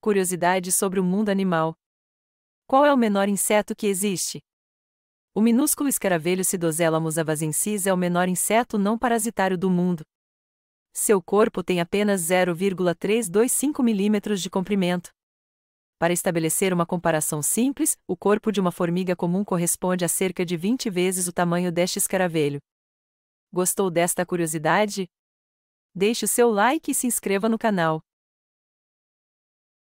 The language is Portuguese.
Curiosidade sobre o mundo animal. Qual é o menor inseto que existe? O minúsculo escaravelho Sidoselamus avazensis é o menor inseto não parasitário do mundo. Seu corpo tem apenas 0,325 milímetros de comprimento. Para estabelecer uma comparação simples, o corpo de uma formiga comum corresponde a cerca de 20 vezes o tamanho deste escaravelho. Gostou desta curiosidade? Deixe o seu like e se inscreva no canal.